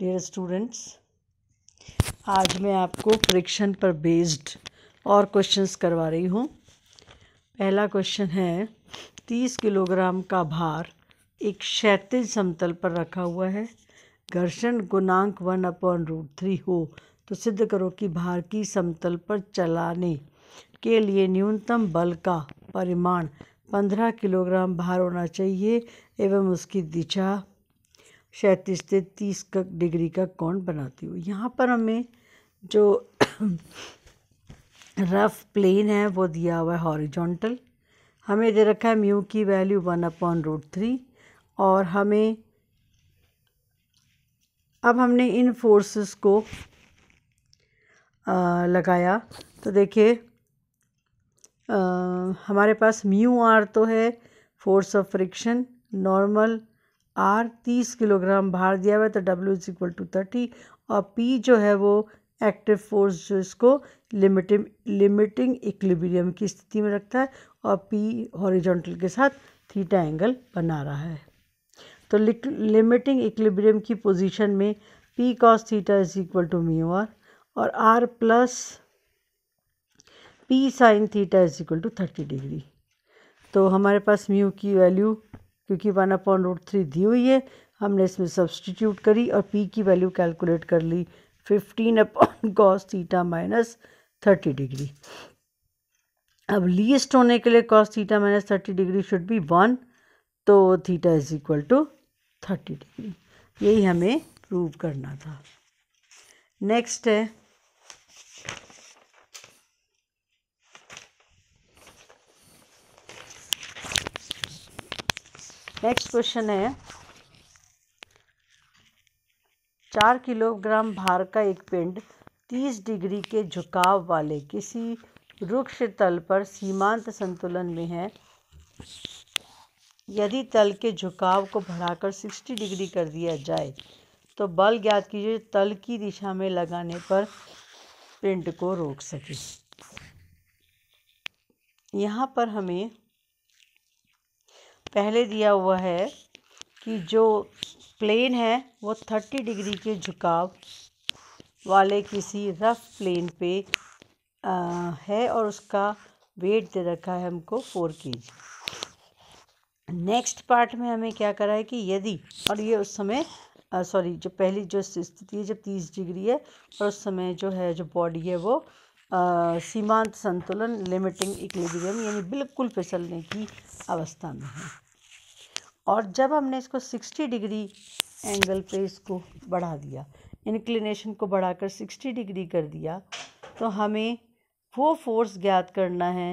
dear students आज मैं आपको परीक्षण पर बेस्ड और क्वेश्चंस करवा रही हूँ पहला क्वेश्चन है तीस किलोग्राम का भार एक क्षैतिज समतल पर रखा हुआ है घर्षण गुणांक वन अपॉन रूट थ्री हो तो सिद्ध करो कि भार की समतल पर चलाने के लिए न्यूनतम बल का परिमाण पंद्रह किलोग्राम भार होना चाहिए एवं उसकी दिशा सैंतीस से तीस का डिग्री का कोण बनाती हूँ यहाँ पर हमें जो रफ प्लेन है वो दिया हुआ है हॉरिजॉन्टल हमें दे रखा है म्यू की value one upon root three और हमें अब हमने इन फोर्सेस को आ, लगाया तो देखिए हमारे पास म्यू आर तो है force of friction normal R तीस किलोग्राम भार दिया हुआ है तो W is equal to thirty और पी जो है वो एक्टिव फोर्स जो इसको लिमिटिंग लिमिटिंग इक्लिब्रियम की स्थिति में रखता है और पी हॉरिजॉन्टल के साथ थीटा एंगल बना रहा है तो लिमिटिंग इक्लिब्रियम की पोजीशन में P cos theta is equal to mu R और R plus P sine theta is equal to thirty degree तो हमारे पास म्यू की वैल्यू क्योंकि वन अपॉन रूट थ्री दी हुई है हमने इसमें सब्सटीट्यूट करी और पी की वैल्यू कैलकुलेट कर ली fifteen upon cos theta minus thirty degree अब लीस्ट होने के लिए cos theta minus thirty degree should be one तो theta is equal to thirty degree यही हमें प्रूव करना था नेक्स्ट है नेक्स्ट क्वेश्चन है चार किलोग्राम भार का एक पिंड तीस डिग्री के झुकाव वाले किसी वृक्ष तल पर सीमांत संतुलन में है यदि तल के झुकाव को बढ़ाकर सिक्सटी डिग्री कर दिया जाए तो बल ज्ञात कीजिए तल की दिशा में लगाने पर पिंड को रोक सके यहाँ पर हमें पहले दिया हुआ है कि जो प्लेन है वो थर्टी डिग्री के झुकाव वाले किसी रफ़ प्लेन पे आ, है और उसका वेट दे रखा है हमको फोर के जी नेक्स्ट पार्ट में हमें क्या करा है कि यदि और ये उस समय सॉरी जो पहली जो स्थिति है जब तीस डिग्री है और उस समय जो है जो बॉडी है वो आ, सीमांत संतुलन लिमिटिंग इक्विलिब्रियम यानी बिल्कुल फिसलने की अवस्था में है और जब हमने इसको 60 डिग्री एंगल पे इसको बढ़ा दिया इंक्लिनेशन को बढ़ाकर 60 डिग्री कर दिया तो हमें वो फोर्स ज्ञात करना है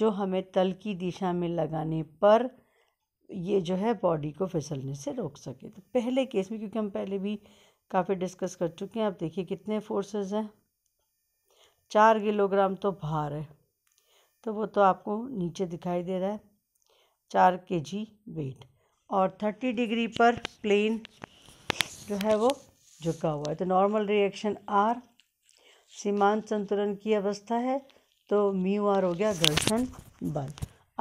जो हमें तल की दिशा में लगाने पर ये जो है बॉडी को फिसलने से रोक सके तो पहले केस में क्योंकि हम पहले भी काफ़ी डिस्कस कर चुके हैं आप देखिए कितने फोर्सेस हैं चार किलोग्राम तो भार है तो वो तो आपको नीचे दिखाई दे रहा है चार के जी वेट और 30 डिग्री पर प्लेन जो है वो झुका हुआ है तो नॉर्मल रिएक्शन आर सीमांत संतुलन की अवस्था है तो म्यू आर हो गया घर्षण बल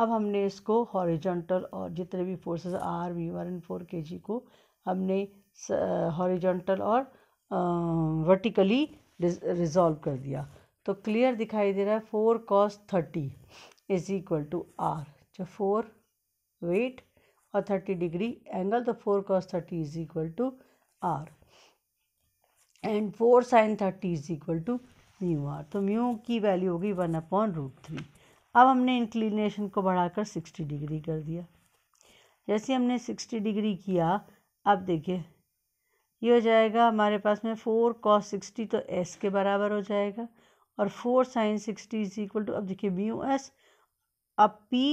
अब हमने इसको हॉरिजॉन्टल और जितने भी forces are mu R N four K G को हमने हॉरिजॉन्टल और वर्टिकली रिजॉल्व कर दिया तो क्लियर दिखाई दे रहा है four cos thirty is equal to R जो फोर वेट और थर्टी डिग्री एंगल तो four cos thirty is equal to R and four sine thirty is equal to mu R तो म्यू की वैल्यू होगी वन अपॉन रूट थ्री अब हमने inclination को बढ़ाकर सिक्सटी डिग्री कर दिया जैसे हमने सिक्सटी डिग्री किया अब देखिए ये हो जाएगा हमारे पास में फोर कॉस सिक्सटी तो एस के बराबर हो जाएगा और four sine sixty is equal to अब देखिए म्यू एस अब पी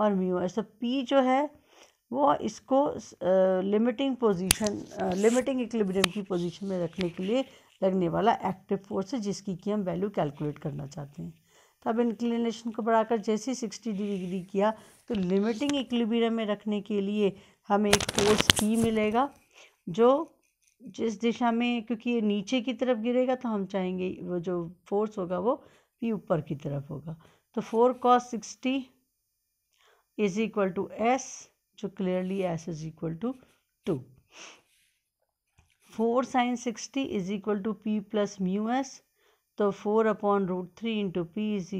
और म्यू एस तो पी जो है वो इसको लिमिटिंग पोजीशन लिमिटिंग इक्लिब्रियम की पोजीशन में रखने के लिए लगने वाला एक्टिव फोर्स है जिसकी कि हम वैल्यू कैलकुलेट करना चाहते हैं तब तो इंक्लिनेशन को बढ़ाकर जैसे ही सिक्सटी डिग्री किया तो लिमिटिंग इक्लिब्रियम में रखने के लिए हमें एक फोर्स पी मिलेगा जो जिस दिशा में क्योंकि ये नीचे की तरफ गिरेगा तो हम चाहेंगे वो जो फोर्स होगा वो पी ऊपर की तरफ होगा तो four cos sixty is equal to S जो clearly S is equal to to four sine sixty is equal to P plus mu S तो four upon root three into P is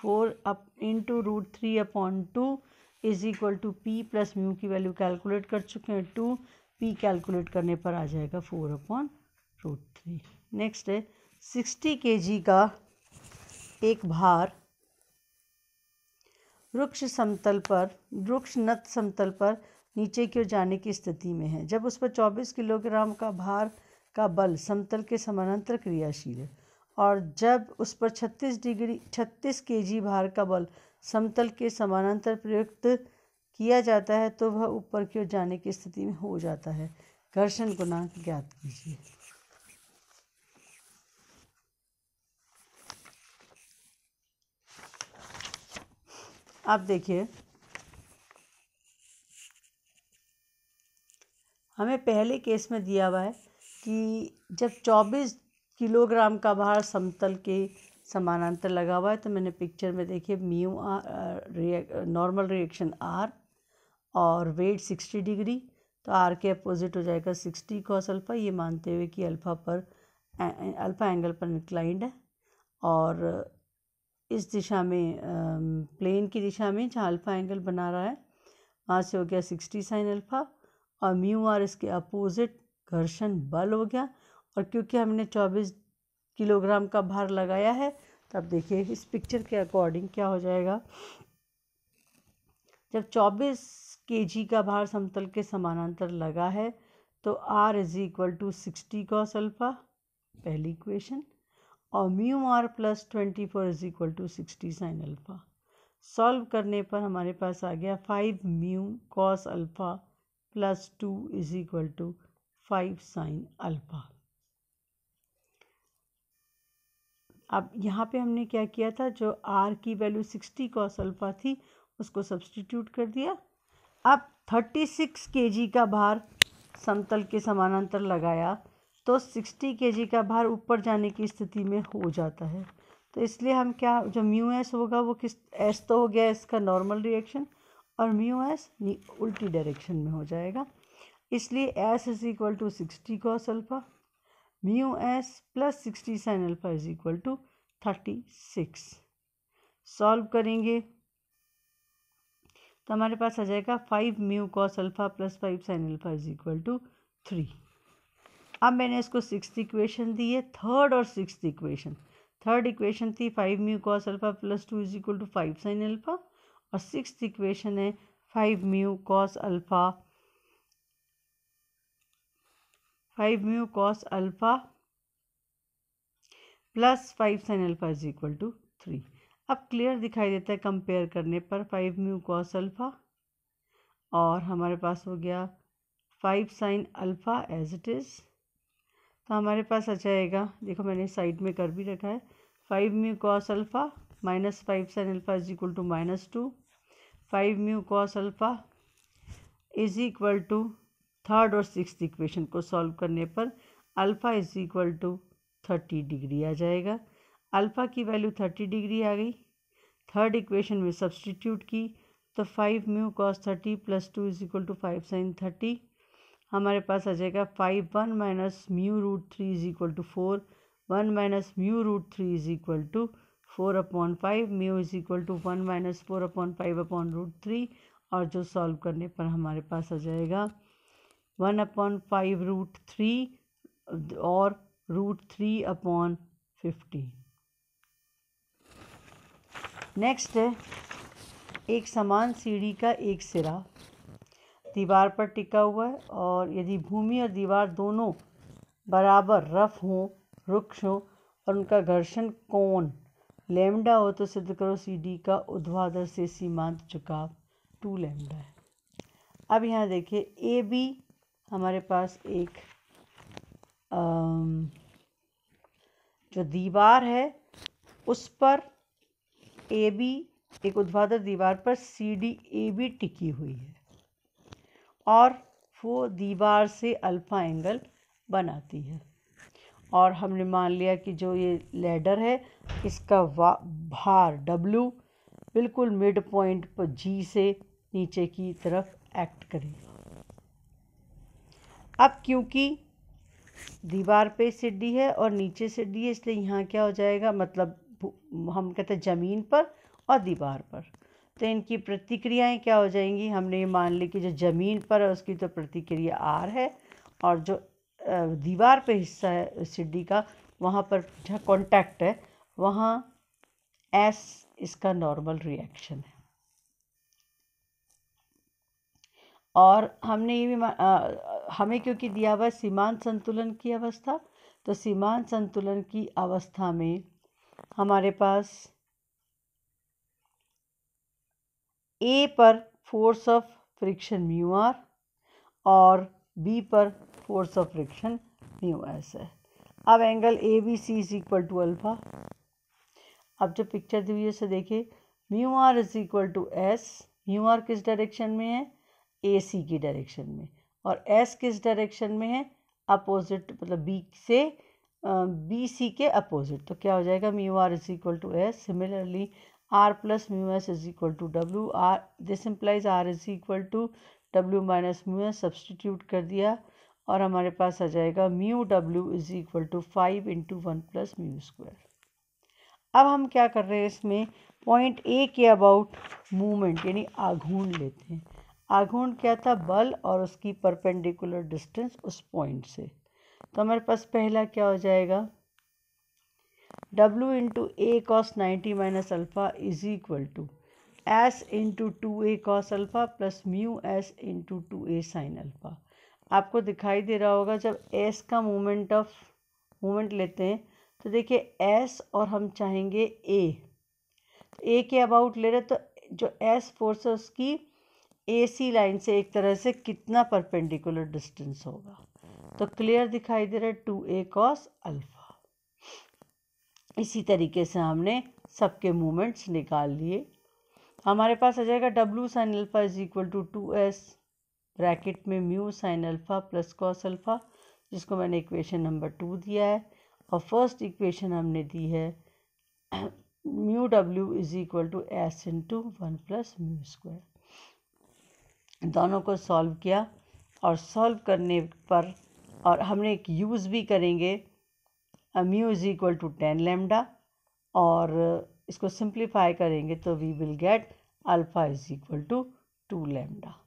four up into root three upon two is equal to P plus mu की value calculate कर चुके हैं to P calculate करने पर आ जाएगा four upon root three next है सिक्सटी के जी का एक भार वृक्ष समतल पर वृक्ष नत समतल पर नीचे की ओर जाने की स्थिति में है जब उस पर 24 किलोग्राम का भार का बल समतल के समानांतर क्रियाशील है और जब उस पर 36 डिग्री 36 के भार का बल समतल के समानांतर प्रयुक्त किया जाता है तो वह ऊपर की ओर जाने की स्थिति में हो जाता है घर्षण गुणांक ज्ञात कीजिए अब देखिए हमें पहले केस में दिया हुआ है कि जब 24 किलोग्राम का भार समतल के समानांतर लगा हुआ है तो मैंने पिक्चर में देखिए mu R normal reaction R और वेट 60 डिग्री तो आर के अपोजिट हो जाएगा 60 कॉस अल्फ़ा ये मानते हुए कि अल्फ़ा पर अल्फ़ा एंगल पर इंक्लाइंड है और इस दिशा में प्लेन की दिशा में जहाँ अल्फ़ा एंगल बना रहा है वहाँ से हो गया सिक्सटी साइन अल्फ़ा और म्यू आर इसके अपोजिट घर्षण बल हो गया और क्योंकि हमने चौबीस किलोग्राम का भार लगाया है तब तो देखिए इस पिक्चर के अकॉर्डिंग क्या हो जाएगा जब चौबीस के जी का भार समतल के समानांतर लगा है तो R is equal to sixty cos alpha पहली इक्वेशन और mu R plus twenty four is equal to sixty sine alpha solve करने पर हमारे पास आ गया five mu cos alpha plus two is equal to five sine alpha अब यहाँ पे हमने क्या किया था जो आर की वैल्यू सिक्सटी कॉस अल्फ़ा थी उसको सब्सटीट्यूट कर दिया अब थर्टी सिक्स के जी का भार समतल के समानांतर लगाया तो सिक्सटी के का भार ऊपर जाने की स्थिति में हो जाता है तो इसलिए हम क्या जो म्यू एस होगा वो किस एस तो हो गया इसका नॉर्मल रिएक्शन और म्यू एस उल्टी डायरेक्शन में हो जाएगा इसलिए S is equal to sixty cos alpha mu S plus sixty sine alpha is equal to thirty six solve करेंगे तो हमारे पास आ जाएगा five mu cos alpha plus five sine alpha is equal to three अब मैंने इसको six equation दी है थर्ड और सिक्स इक्वेशन थर्ड इक्वेशन थी five mu cos alpha plus two is equal to five sine alpha और six equation है five mu cos alpha five mu cos alpha plus five sine alpha is equal to three अब clear दिखाई देता है compare करने पर five mu cos alpha और हमारे पास हो गया five sine alpha as it is तो हमारे पास आ जाएगा देखो मैंने साइड में कर भी रखा है five mu cos alpha minus five sine alpha is equal to minus two five mu cos alpha is equal to third और सिक्स इक्वेशन को सॉल्व करने पर alpha is equal to thirty degree आ जाएगा अल्फ़ा की value thirty degree आ गई third equation में substitute की तो five mu cos thirty plus two is equal to five sine thirty हमारे पास आ जाएगा five one minus mu root three is equal to four one minus mu root three is equal to four upon five mu is equal to one minus four upon five upon root three और जो solve करने पर हमारे पास आ जाएगा one upon five root three और root three upon fifty next है एक समान सीढ़ी का एक सिरा दीवार पर टिका हुआ है और यदि भूमि और दीवार दोनों बराबर रफ हों रुक्ष हों और उनका घर्षण कोण लेमडा हो तो सिद्ध करो सी डी का उद्वादर से सीमांत झुकाव टू लेमडा है अब यहाँ देखिए ए बी हमारे पास एक जो दीवार है उस पर ए बी एक उद्वादर दीवार पर सी डी ए बी टिकी हुई है और वो दीवार से अल्फ़ा एंगल बनाती है और हमने मान लिया कि जो ये लेडर है इसका भार डब्लू बिल्कुल मिड पॉइंट पर जी से नीचे की तरफ एक्ट करेगा अब क्योंकि दीवार पे सीढ़ी है और नीचे सीढ़ी है इसलिए यहाँ क्या हो जाएगा मतलब हम कहते हैं ज़मीन पर और दीवार पर तो इनकी प्रतिक्रियाएं क्या हो जाएंगी हमने ये मान ली कि जो ज़मीन पर है उसकी तो प्रतिक्रिया आर है और जो दीवार पे हिस्सा है सीढ़ी का वहाँ पर जहाँ कॉन्टैक्ट है वहाँ एस इसका नॉर्मल रिएक्शन है और हमने ये भी आ, हमें क्योंकि दिया हुआ सीमांत संतुलन की अवस्था तो सीमांत संतुलन की अवस्था में हमारे पास ए पर force of friction mu R और बी पर force of friction mu S है अब angle A B C is equal to alpha अब जो पिक्चर दी हुई है उसे देखिए mu R is equal to S mu R किस डायरेक्शन में है ए सी की डायरेक्शन में और एस किस डायरेक्शन में है अपोजिट मतलब बी से बी सी के अपोजिट तो क्या हो जाएगा mu R is equal to S similarly R plus mu S is equal to W R this implies R is equal to W minus mu S substitute कर दिया और हमारे पास आ जाएगा mu W is equal to five into one plus mu square अब हम क्या कर रहे हैं इसमें पॉइंट ए के अबाउट मूवमेंट यानी आघूर्ण लेते हैं आघूर्ण क्या था बल और उसकी परपेंडिकुलर डिस्टेंस उस पॉइंट से तो हमारे पास पहला क्या हो जाएगा W into A cos ninety minus alpha is equal to S into two A cos alpha plus mu S into two A sine alpha आपको दिखाई दे रहा होगा जब एस का मोमेंट ऑफ मोमेंट लेते हैं तो देखिए एस और हम चाहेंगे ए ए के अबाउट ले रहे तो जो एस फोर्स है उसकी ए सी लाइन से एक तरह से कितना परपेंडिकुलर डिस्टेंस होगा तो क्लियर दिखाई दे रहा है टू ए कॉस अल्फ़ा इसी तरीके से हमने सबके मूवमेंट्स निकाल लिए हमारे पास आ जाएगा W sine alpha is equal to two S bracket में mu sine alpha plus cos alpha जिसको मैंने इक्वेशन नंबर टू दिया है और फर्स्ट इक्वेशन हमने दी है mu W is equal to S into one plus mu square दोनों को सॉल्व किया और सॉल्व करने पर और हमने एक यूज़ भी करेंगे mu is equal to ten lambda और इसको सिंप्लीफाई करेंगे तो we will get alpha is equal to two lambda